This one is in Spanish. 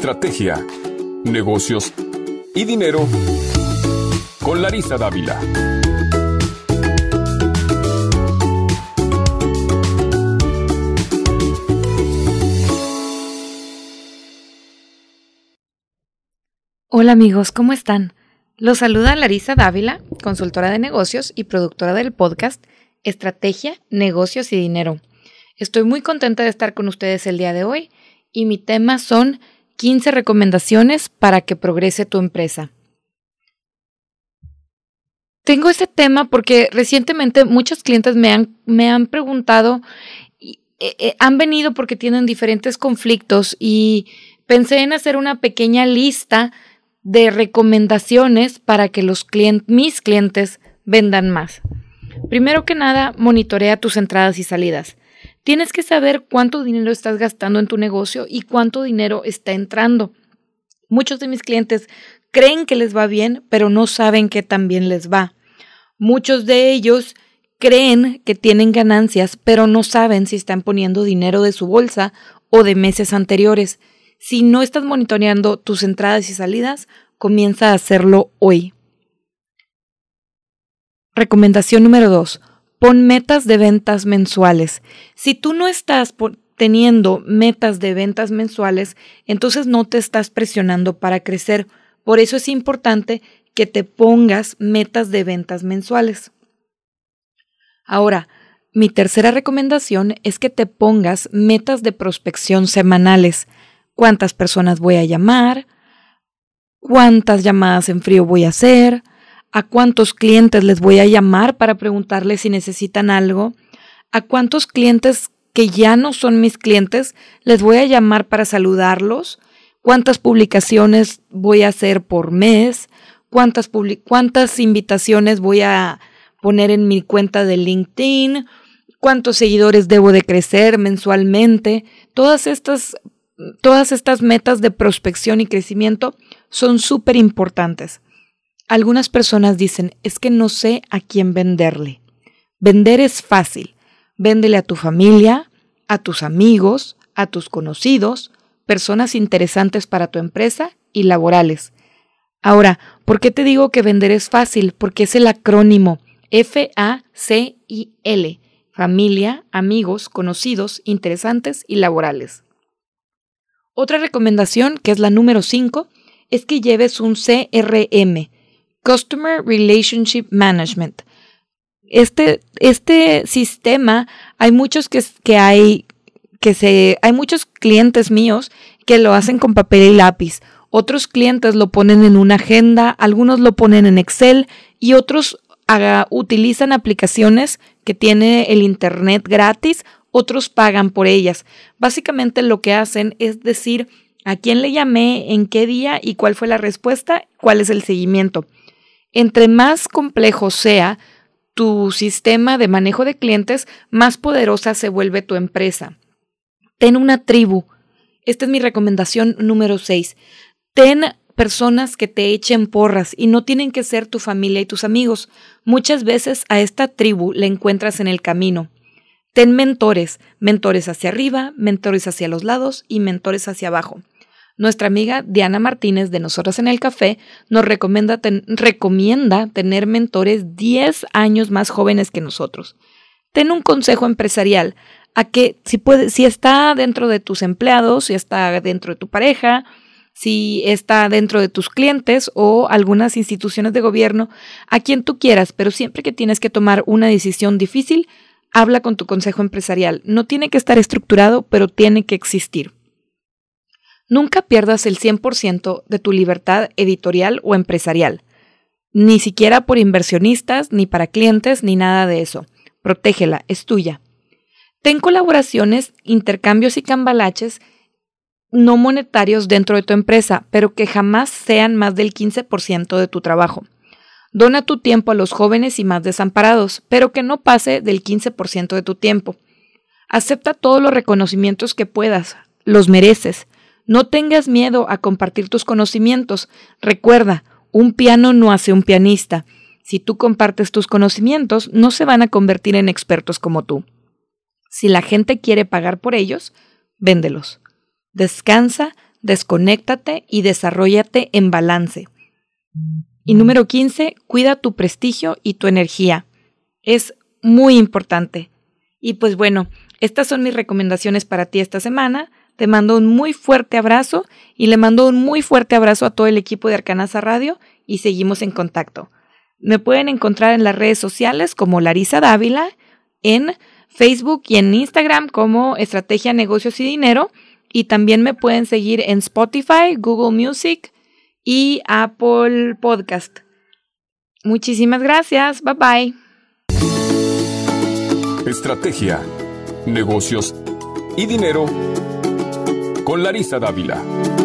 Estrategia, Negocios y Dinero con Larisa Dávila. Hola amigos, ¿cómo están? Los saluda Larisa Dávila, consultora de negocios y productora del podcast Estrategia, Negocios y Dinero. Estoy muy contenta de estar con ustedes el día de hoy y mi tema son 15 recomendaciones para que progrese tu empresa. Tengo este tema porque recientemente muchos clientes me han, me han preguntado, y eh, eh, han venido porque tienen diferentes conflictos y pensé en hacer una pequeña lista de recomendaciones para que los mis clientes vendan más. Primero que nada, monitorea tus entradas y salidas. Tienes que saber cuánto dinero estás gastando en tu negocio y cuánto dinero está entrando. Muchos de mis clientes creen que les va bien, pero no saben que también les va. Muchos de ellos creen que tienen ganancias, pero no saben si están poniendo dinero de su bolsa o de meses anteriores. Si no estás monitoreando tus entradas y salidas, comienza a hacerlo hoy. Recomendación número 2. Pon metas de ventas mensuales. Si tú no estás teniendo metas de ventas mensuales, entonces no te estás presionando para crecer. Por eso es importante que te pongas metas de ventas mensuales. Ahora, mi tercera recomendación es que te pongas metas de prospección semanales. ¿Cuántas personas voy a llamar? ¿Cuántas llamadas en frío voy a hacer? a cuántos clientes les voy a llamar para preguntarles si necesitan algo, a cuántos clientes que ya no son mis clientes les voy a llamar para saludarlos, cuántas publicaciones voy a hacer por mes, cuántas, cuántas invitaciones voy a poner en mi cuenta de LinkedIn, cuántos seguidores debo de crecer mensualmente. Todas estas, todas estas metas de prospección y crecimiento son súper importantes. Algunas personas dicen, es que no sé a quién venderle. Vender es fácil. Véndele a tu familia, a tus amigos, a tus conocidos, personas interesantes para tu empresa y laborales. Ahora, ¿por qué te digo que vender es fácil? Porque es el acrónimo F-A-C-I-L, familia, amigos, conocidos, interesantes y laborales. Otra recomendación, que es la número 5, es que lleves un CRM, Customer Relationship Management. Este, este sistema, hay muchos que, que hay que se hay muchos clientes míos que lo hacen con papel y lápiz. Otros clientes lo ponen en una agenda, algunos lo ponen en Excel y otros ah, utilizan aplicaciones que tiene el internet gratis, otros pagan por ellas. Básicamente lo que hacen es decir a quién le llamé, en qué día y cuál fue la respuesta, cuál es el seguimiento. Entre más complejo sea tu sistema de manejo de clientes, más poderosa se vuelve tu empresa. Ten una tribu. Esta es mi recomendación número 6. Ten personas que te echen porras y no tienen que ser tu familia y tus amigos. Muchas veces a esta tribu la encuentras en el camino. Ten mentores, mentores hacia arriba, mentores hacia los lados y mentores hacia abajo nuestra amiga Diana Martínez de Nosotras en el Café nos recomienda, tener mentores 10 años más jóvenes que nosotros. Ten un consejo empresarial a que si, si está dentro de tus empleados, si está dentro de tu pareja, si está dentro de tus clientes o algunas instituciones de gobierno, a quien tú quieras, pero siempre que tienes que tomar una decisión difícil, habla con tu consejo empresarial. No tiene que estar estructurado, pero tiene que existir. Nunca pierdas el 100% de tu libertad editorial o empresarial, ni siquiera por inversionistas, ni para clientes, ni nada de eso. Protégela, es tuya. Ten colaboraciones, intercambios y cambalaches no monetarios dentro de tu empresa, pero que jamás sean más del 15% de tu trabajo. Dona tu tiempo a los jóvenes y más desamparados, pero que no pase del 15% de tu tiempo. Acepta todos los reconocimientos que puedas, los mereces, no tengas miedo a compartir tus conocimientos. Recuerda, un piano no hace un pianista. Si tú compartes tus conocimientos, no se van a convertir en expertos como tú. Si la gente quiere pagar por ellos, véndelos. Descansa, desconéctate y desarrollate en balance. Y número 15, cuida tu prestigio y tu energía. Es muy importante. Y pues bueno, estas son mis recomendaciones para ti esta semana. Te mando un muy fuerte abrazo y le mando un muy fuerte abrazo a todo el equipo de Arcanaza Radio y seguimos en contacto. Me pueden encontrar en las redes sociales como Larisa Dávila, en Facebook y en Instagram como Estrategia, Negocios y Dinero. Y también me pueden seguir en Spotify, Google Music y Apple Podcast. Muchísimas gracias. Bye bye. Estrategia, negocios y dinero con Larisa Dávila.